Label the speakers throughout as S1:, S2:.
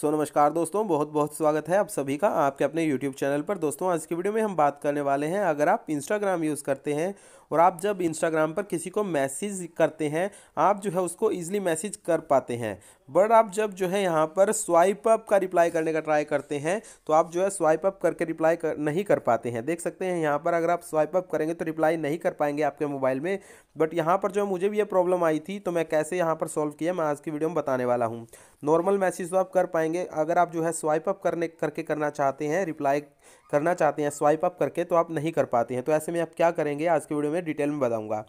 S1: सो नमस्कार दोस्तों बहुत बहुत स्वागत है आप सभी का आपके अपने यूट्यूब चैनल पर दोस्तों आज की वीडियो में हम बात करने वाले हैं अगर आप इंस्टाग्राम यूज़ करते हैं और आप जब इंस्टाग्राम पर किसी को मैसेज करते हैं आप जो है उसको ईजिली मैसेज कर पाते हैं बट आप जब जो है यहाँ पर स्वाइप अप का रिप्लाई करने का ट्राई करते हैं तो आप जो है स्वाइप अप करके रिप्लाई कर, नहीं कर पाते हैं देख सकते हैं यहाँ पर अगर आप स्वाइप अप करेंगे तो रिप्लाई नहीं कर पाएंगे आपके मोबाइल में बट यहाँ पर जो मुझे भी ये प्रॉब्लम आई थी तो मैं कैसे यहाँ पर सॉल्व किया मैं आज की वीडियो में बताने वाला हूँ नॉर्मल मैसेज तो आप कर पाएंगे जाएंगे अगर आप जो है स्वाइप अप करने करके करना चाहते हैं रिप्लाई करना चाहते हैं स्वाइप अप करके तो आप नहीं कर पाते हैं तो ऐसे में आप क्या करेंगे आज के वीडियो में डिटेल में बताऊँगा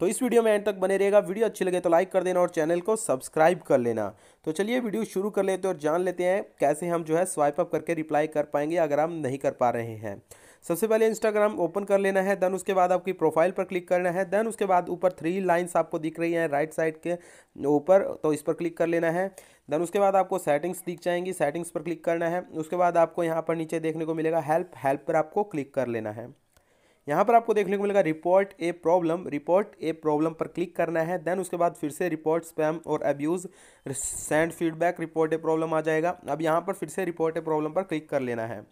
S1: तो इस वीडियो में एंड तक बने रहेगा वीडियो अच्छी लगे तो लाइक कर देना और चैनल को सब्सक्राइब कर लेना तो चलिए वीडियो शुरू कर लेते हैं और जान लेते हैं कैसे हम जो है स्वाइप अप करके रिप्लाई कर पाएंगे अगर हम नहीं कर पा रहे हैं सबसे पहले इंस्टाग्राम ओपन कर लेना है देन उसके बाद आपकी प्रोफाइल पर क्लिक करना है देन उसके बाद ऊपर थ्री लाइन्स आपको दिख रही हैं राइट साइड के ऊपर तो इस पर क्लिक कर लेना है देन उसके बाद आपको सेटिंग्स दिख जाएंगी सेटिंग्स पर क्लिक करना है उसके बाद आपको यहाँ पर नीचे देखने को मिलेगा हेल्प हेल्प पर आपको क्लिक कर लेना है यहाँ पर आपको देखने को मिलेगा report a problem report a problem पर क्लिक करना है देन उसके बाद फिर से रिपोर्ट स्पैम और abuse send feedback report a problem आ जाएगा अब यहाँ पर फिर से रिपोर्ट ए प्रॉब्लम पर क्लिक कर लेना है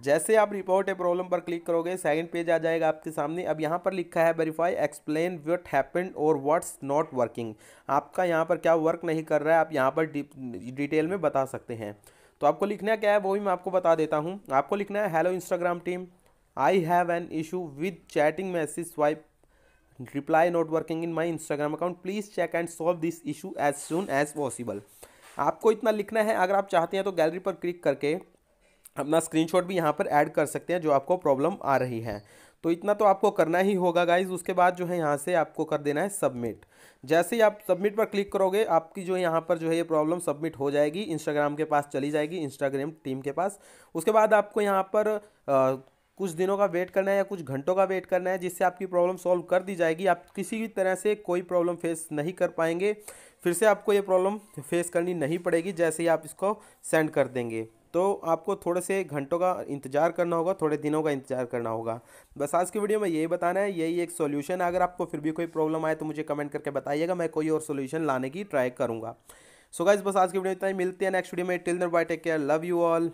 S1: जैसे आप रिपोर्ट ए प्रॉब्लम पर क्लिक करोगे सेकंड पेज आ जाएगा आपके सामने अब यहाँ पर लिखा है वेरीफाई एक्सप्लेन व्हाट हैपेंड और व्हाट्स नॉट वर्किंग आपका यहाँ पर क्या वर्क नहीं कर रहा है आप यहाँ पर डिटेल में बता सकते हैं तो आपको लिखना क्या है वो भी मैं आपको बता देता हूँ आपको लिखना है hello Instagram team I have an issue with chatting message swipe reply not working in my Instagram account please check and solve this issue as soon as possible आपको इतना लिखना है अगर आप चाहते हैं तो गैलरी पर क्लिक करके अपना स्क्रीनशॉट भी यहाँ पर ऐड कर सकते हैं जो आपको प्रॉब्लम आ रही है तो इतना तो आपको करना ही होगा गाइज उसके बाद जो है यहाँ से आपको कर देना है सबमिट जैसे ही आप सबमिट पर क्लिक करोगे आपकी जो यहाँ पर जो है ये प्रॉब्लम सबमिट हो जाएगी इंस्टाग्राम के पास चली जाएगी इंस्टाग्राम टीम के पास उसके बाद आपको यहाँ पर आ, कुछ दिनों का वेट करना है या कुछ घंटों का वेट करना है जिससे आपकी प्रॉब्लम सॉल्व कर दी जाएगी आप किसी भी तरह से कोई प्रॉब्लम फेस नहीं कर पाएंगे फिर से आपको ये प्रॉब्लम फेस करनी नहीं पड़ेगी जैसे ही आप इसको सेंड कर देंगे तो आपको थोड़े से घंटों का इंतज़ार करना होगा थोड़े दिनों का इंतज़ार करना होगा बस आज की वीडियो में यही बताना है यही एक सोल्यूशन है अगर आपको फिर भी कोई प्रॉब्लम आए तो मुझे कमेंट करके बताइएगा मैं कोई और सोल्यूशन लाने की ट्राई करूँगा सो so गाइज बस आज की वीडियो इतना ही मिलती है नेक्स्ट वीडियो में टिल नर bye take care love you all